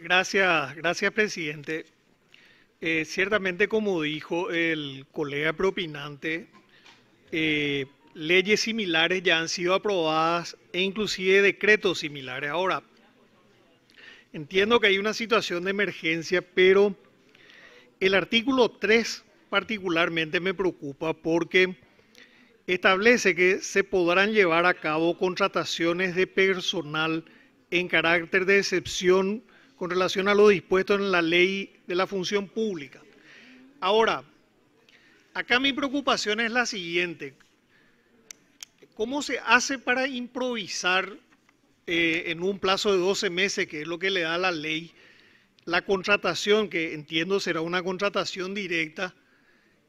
Gracias, gracias, presidente. Eh, ciertamente, como dijo el colega propinante, eh, leyes similares ya han sido aprobadas e inclusive decretos similares. Ahora, entiendo que hay una situación de emergencia, pero el artículo 3 particularmente me preocupa porque establece que se podrán llevar a cabo contrataciones de personal en carácter de excepción con relación a lo dispuesto en la ley de la función pública. Ahora, acá mi preocupación es la siguiente. ¿Cómo se hace para improvisar eh, en un plazo de 12 meses, que es lo que le da la ley, la contratación, que entiendo será una contratación directa,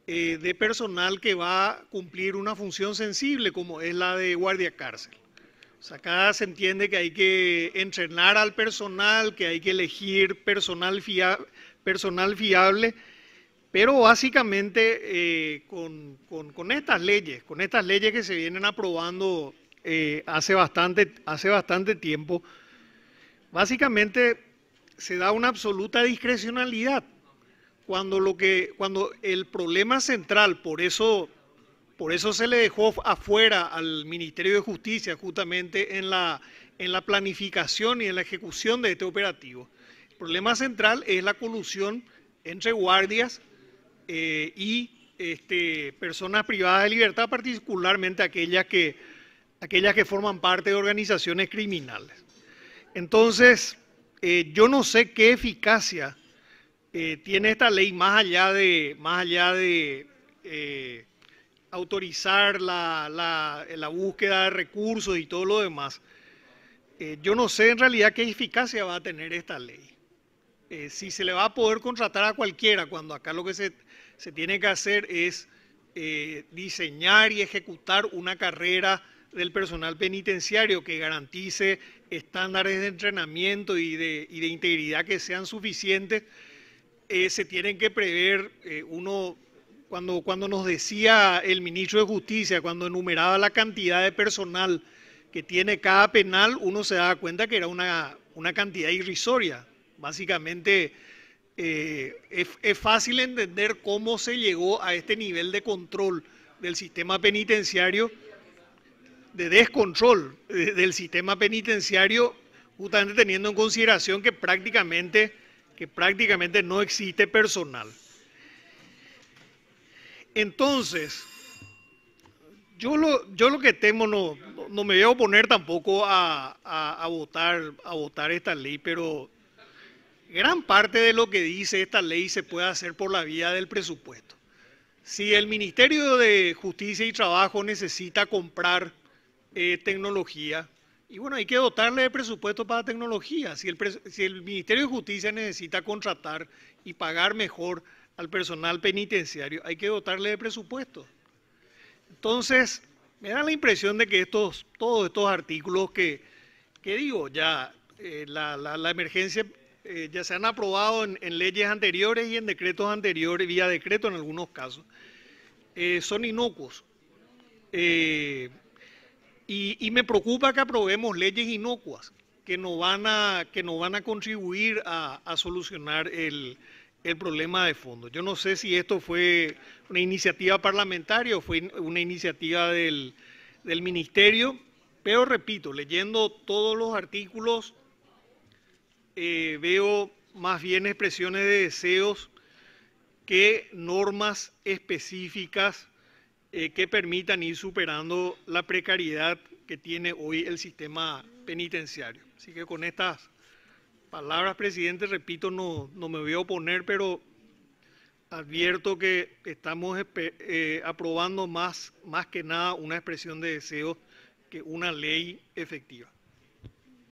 eh, de personal que va a cumplir una función sensible como es la de guardia cárcel acá se entiende que hay que entrenar al personal, que hay que elegir personal, fiable, pero básicamente eh, con, estas leyes, con estas leyes que se vienen aprobando eh, hace, bastante, hace bastante tiempo, básicamente se da una absoluta discrecionalidad. Cuando, lo que, cuando el problema central, por eso por eso se le dejó afuera al Ministerio de Justicia justamente en la, en la planificación y en la ejecución de este operativo. El problema central es la colusión entre guardias eh, y este, personas privadas de libertad, particularmente aquellas que, que forman parte de organizaciones criminales. Entonces, eh, yo no sé qué eficacia eh, tiene esta ley más allá de, más allá de autorizar la, búsqueda de recursos y todo lo demás, eh, yo no sé en realidad qué eficacia va a tener esta ley. Eh, si se le va a poder contratar a cualquiera, cuando acá lo que se, se tiene que hacer es eh, diseñar y ejecutar una carrera del personal penitenciario que garantice estándares de entrenamiento y de, y de integridad que sean suficientes, se tienen que prever uno cuando, cuando nos decía el ministro de Justicia, cuando enumeraba la cantidad de personal que tiene cada penal, uno se daba cuenta que era una, cantidad irrisoria. Básicamente eh, es, fácil entender cómo se llegó a este nivel de control del sistema penitenciario, de descontrol eh, del sistema penitenciario, justamente teniendo en consideración que prácticamente, que prácticamente no existe personal. Entonces, yo lo, yo lo que temo, no, no me voy a oponer tampoco a, votar, a votar esta ley, pero gran parte de lo que dice esta ley se puede hacer por la vía del presupuesto. Si el Ministerio de Justicia y Trabajo necesita comprar eh, tecnología, y bueno, hay que dotarle de presupuesto para tecnología. Si el, si el Ministerio de Justicia necesita contratar y pagar mejor al personal penitenciario, hay que dotarle de presupuesto. Entonces, me da la impresión de que estos, todos estos artículos que, que digo, ya eh, la, emergencia eh, ya se han aprobado en, leyes anteriores y en decretos anteriores, vía decreto en algunos casos, eh, son inocuos. Y, me preocupa que aprobemos leyes inocuas que no van a, que no van a contribuir a, a solucionar el, el problema de fondo. Yo no sé si esto fue una iniciativa parlamentaria o fue una iniciativa del, ministerio, pero repito, leyendo todos los artículos eh, veo más bien expresiones de deseos que normas específicas eh, que permitan ir superando la precariedad que tiene hoy el sistema penitenciario. Así que con estas palabras, presidente, repito, no, no me voy a oponer, pero advierto que estamos eh, aprobando más, más que nada una expresión de deseo que una ley efectiva.